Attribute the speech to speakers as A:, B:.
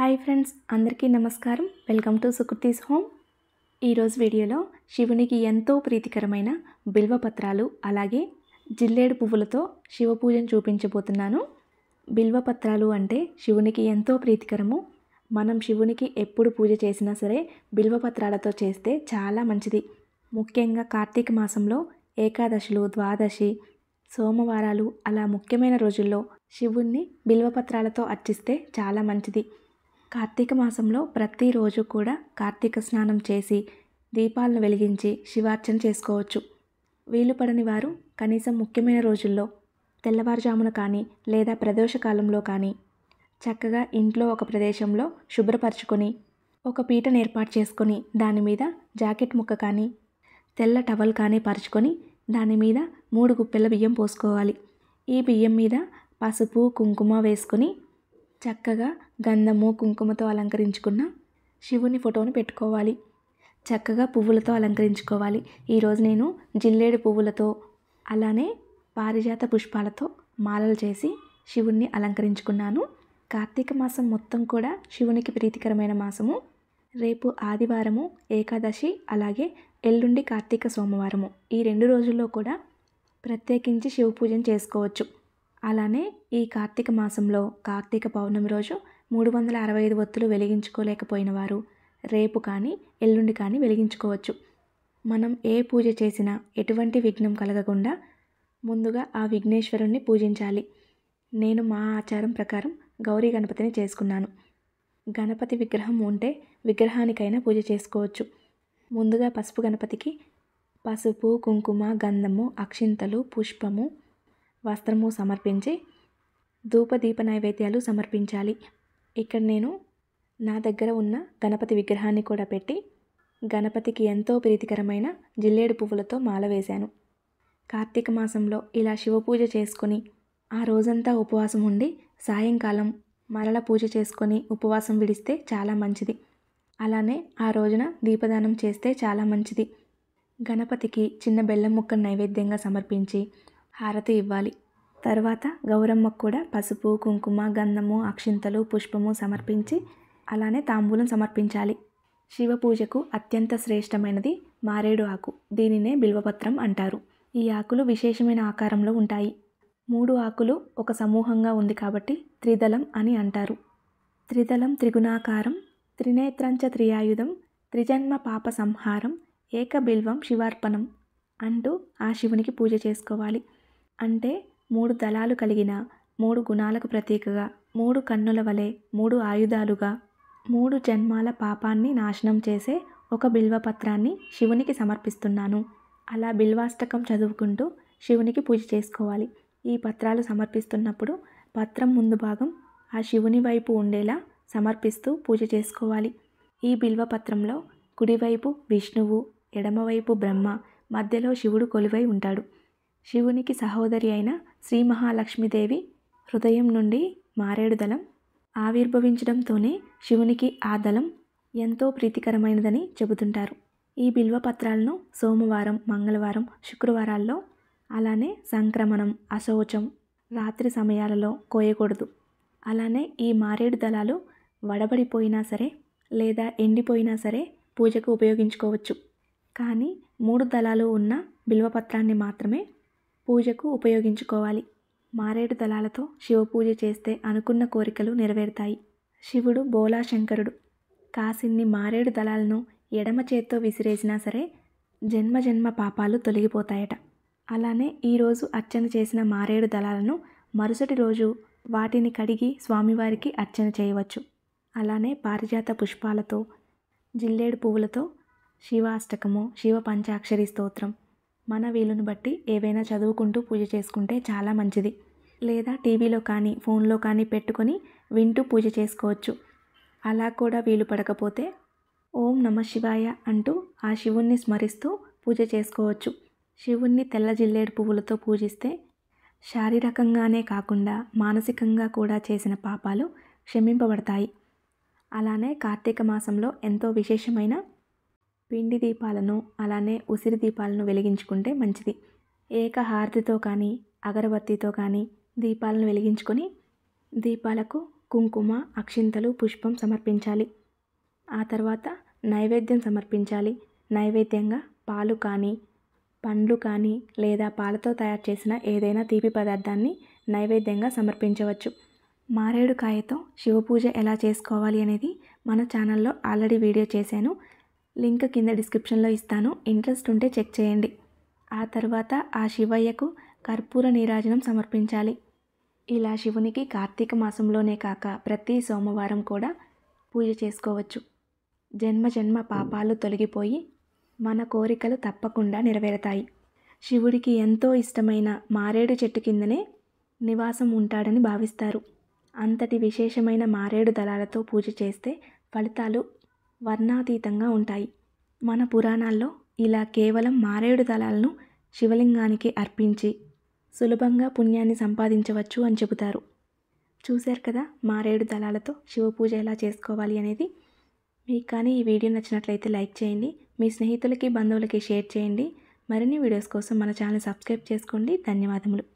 A: hi friends అందరికీ నమస్కారం welcome to Sukriti's home ఈరోజు వీడియోలో శివునికి ఎంతో ప్రీతికరమైన బిల్వపత్రాలు అలాగే జిల్లేడు పువ్వులతో శివ పూజను చూపించబోతున్నాను బిల్వపత్రాలు అంటే శివునికి ఎంతో ప్రీతికరము మనం శివునికి ఎప్పుడు పూజ చేసినా సరే బిల్వపత్రాలతో చేస్తే చాలా మంచిది ముఖ్యంగా కార్తీక మాసంలో ఏకాదశులు ద్వాదశి సోమవారాలు అలా ముఖ్యమైన రోజుల్లో శివుణ్ణి బిల్వపత్రాలతో అర్చిస్తే చాలా మంచిది కార్తీక మాసంలో ప్రతిరోజు కూడా కార్తీక స్నానం చేసి దీపాలను వెలిగించి శివార్చన చేసుకోవచ్చు వీలు పడని వారు కనీసం ముఖ్యమైన రోజుల్లో తెల్లవారుజామున కానీ లేదా ప్రదోషకాలంలో కానీ చక్కగా ఇంట్లో ఒక ప్రదేశంలో శుభ్రపరచుకొని ఒక పీటను ఏర్పాటు చేసుకొని దాని మీద జాకెట్ ముక్క కానీ తెల్ల టవల్ కానీ పరుచుకొని దాని మీద మూడు గుప్పెల బియ్యం పోసుకోవాలి ఈ బియ్యం మీద పసుపు కుంకుమ వేసుకొని చక్కగా గంధము కుంకుమతో అలంకరించుకున్న శివుని ఫోటోను పెట్టుకోవాలి చక్కగా పువ్వులతో అలంకరించుకోవాలి ఈరోజు నేను జిల్లేడు పువ్వులతో అలానే పారిజాత పుష్పాలతో మాలలు చేసి శివుణ్ణి అలంకరించుకున్నాను కార్తీక మాసం మొత్తం కూడా శివునికి ప్రీతికరమైన మాసము రేపు ఆదివారము ఏకాదశి అలాగే ఎల్లుండి కార్తీక సోమవారము ఈ రెండు రోజుల్లో కూడా ప్రత్యేకించి శివ పూజను చేసుకోవచ్చు అలానే ఈ కార్తీక మాసంలో కార్తీక పౌర్ణమి రోజు మూడు వందల అరవై ఐదు ఒత్తులు వెలిగించుకోలేకపోయిన వారు రేపు కానీ ఎల్లుండి కానీ వెలిగించుకోవచ్చు మనం ఏ పూజ చేసినా ఎటువంటి విఘ్నం కలగకుండా ముందుగా ఆ విఘ్నేశ్వరుణ్ణి పూజించాలి నేను మా ఆచారం ప్రకారం గౌరీ గణపతిని చేసుకున్నాను గణపతి విగ్రహం ఉంటే విగ్రహానికైనా పూజ చేసుకోవచ్చు ముందుగా పసుపు గణపతికి పసుపు కుంకుమ గంధము అక్షింతలు పుష్పము వస్త్రము సమర్పించి ధూప దీప నైవేద్యాలు సమర్పించాలి ఇక్కడ నేను నా దగ్గర ఉన్న గణపతి విగ్రహాన్ని కూడా పెట్టి గణపతికి ఎంతో ప్రీతికరమైన జిల్లేడు పువ్వులతో మాల వేశాను కార్తీక మాసంలో ఇలా శివపూజ చేసుకుని ఆ రోజంతా ఉపవాసం ఉండి సాయంకాలం మరల పూజ చేసుకొని ఉపవాసం విడిస్తే చాలా మంచిది అలానే ఆ రోజున దీపదానం చేస్తే చాలా మంచిది గణపతికి చిన్న బెల్లం ముక్క నైవేద్యంగా సమర్పించి హారతి ఇవ్వాలి తర్వాత గౌరమ్మకు కూడా పసుపు కుంకుమ గంధము అక్షింతలు పుష్పము సమర్పించి అలానే తాంబూలం సమర్పించాలి శివ పూజకు అత్యంత శ్రేష్టమైనది మారేడు ఆకు దీనినే బిల్వపత్రం అంటారు ఈ ఆకులు విశేషమైన ఆకారంలో ఉంటాయి మూడు ఆకులు ఒక సమూహంగా ఉంది కాబట్టి త్రిదళం అని అంటారు త్రిదళం త్రిగుణాకారం త్రినేత్రంచ త్రియాయుధం త్రిజన్మ పాప సంహారం ఏకబిల్వం శివార్పణం అంటూ ఆ శివునికి పూజ చేసుకోవాలి అంటే మూడు దళాలు కలిగిన మూడు గుణాలకు ప్రతీకగా మూడు కన్నుల వలె మూడు ఆయుధాలుగా మూడు జన్మాల పాపాన్ని నాశనం చేసే ఒక బిల్వపత్రాన్ని శివునికి సమర్పిస్తున్నాను అలా బిల్వాష్టకం చదువుకుంటూ శివునికి పూజ చేసుకోవాలి ఈ పత్రాలు సమర్పిస్తున్నప్పుడు పత్రం ముందు భాగం ఆ శివుని వైపు ఉండేలా సమర్పిస్తూ పూజ చేసుకోవాలి ఈ బిల్వపత్రంలో కుడివైపు విష్ణువు ఎడమవైపు బ్రహ్మ మధ్యలో శివుడు కొలువై ఉంటాడు శివునికి సహోదరి అయిన శ్రీ మహాలక్ష్మీదేవి హృదయం నుండి మారేడు దళం ఆవిర్భవించడంతోనే శివునికి ఆ దళం ఎంతో ప్రీతికరమైనదని చెబుతుంటారు ఈ బిల్వపత్రాలను సోమవారం మంగళవారం శుక్రవారాల్లో అలానే సంక్రమణం అశౌచం రాత్రి సమయాలలో కోయకూడదు అలానే ఈ మారేడు దళాలు వడబడిపోయినా సరే లేదా ఎండిపోయినా సరే పూజకు ఉపయోగించుకోవచ్చు కానీ మూడు దళాలు ఉన్న బిల్వపత్రాన్ని మాత్రమే పూజకు ఉపయోగించుకోవాలి మారేడు దళాలతో శివ పూజ చేస్తే అనుకున్న కోరికలు నెరవేరుతాయి శివుడు బోలాశంకరుడు కాసిన్ని మారేడు దళాలను ఎడమ చేత్తో విసిరేసినా సరే జన్మ జన్మ పాపాలు తొలగిపోతాయట అలానే ఈరోజు అర్చన చేసిన మారేడు దళాలను మరుసటి రోజు వాటిని కడిగి స్వామివారికి అర్చన చేయవచ్చు అలానే పారిజాత పుష్పాలతో జిల్లేడు పువ్వులతో శివాష్టకము శివ పంచాక్షరి స్తోత్రం మన వీలును బట్టి ఏవైనా చదువుకుంటూ పూజ చేసుకుంటే చాలా మంచిది లేదా టీవీలో కానీ ఫోన్లో కానీ పెట్టుకొని వింటూ పూజ చేసుకోవచ్చు అలా కూడా వీలు పడకపోతే ఓం నమ శివాయ అంటూ ఆ శివుణ్ణి స్మరిస్తూ పూజ చేసుకోవచ్చు శివుణ్ణి తెల్ల జిల్లేడు పువ్వులతో పూజిస్తే శారీరకంగానే కాకుండా మానసికంగా కూడా చేసిన పాపాలు క్షమింపబడతాయి అలానే కార్తీక మాసంలో ఎంతో విశేషమైన పిండి దీపాలను అలానే ఉసిరి దీపాలను వెలిగించుకుంటే మంచిది ఏకహారతితో కానీ అగరబత్తితో కానీ దీపాలను వెలిగించుకొని దీపాలకు కుంకుమ అక్షింతలు పుష్పం సమర్పించాలి ఆ తర్వాత నైవేద్యం సమర్పించాలి నైవేద్యంగా పాలు కానీ పండ్లు కానీ లేదా పాలతో తయారు చేసిన ఏదైనా తీపి పదార్థాన్ని నైవేద్యంగా సమర్పించవచ్చు మారేడుకాయతో శివపూజ ఎలా చేసుకోవాలి అనేది మన ఛానల్లో ఆల్రెడీ వీడియో చేశాను లింక్ కింద డిస్క్రిప్షన్లో ఇస్తాను ఇంట్రెస్ట్ ఉంటే చెక్ చేయండి ఆ తర్వాత ఆ శివయ్యకు కర్పూర నీరాజనం సమర్పించాలి ఇలా శివునికి కార్తీక మాసంలోనే కాక ప్రతి సోమవారం కూడా పూజ చేసుకోవచ్చు జన్మ జన్మ పాపాలు తొలగిపోయి మన కోరికలు తప్పకుండా నెరవేరుతాయి శివుడికి ఎంతో ఇష్టమైన మారేడు చెట్టు కిందనే నివాసం ఉంటాడని భావిస్తారు అంతటి విశేషమైన మారేడు దళాలతో పూజ చేస్తే ఫలితాలు వర్ణాతీతంగా ఉంటాయి మన పురాణాల్లో ఇలా కేవలం మారేడు దళాలను శివలింగానికి అర్పించి సులభంగా పుణ్యాన్ని సంపాదించవచ్చు అని చెబుతారు చూశారు కదా మారేడు దళాలతో శివపూజ ఎలా చేసుకోవాలి అనేది మీకు కానీ ఈ వీడియో నచ్చినట్లయితే లైక్ చేయండి మీ స్నేహితులకి బంధువులకి షేర్ చేయండి మరిన్ని వీడియోస్ కోసం మన ఛానల్ సబ్స్క్రైబ్ చేసుకోండి ధన్యవాదములు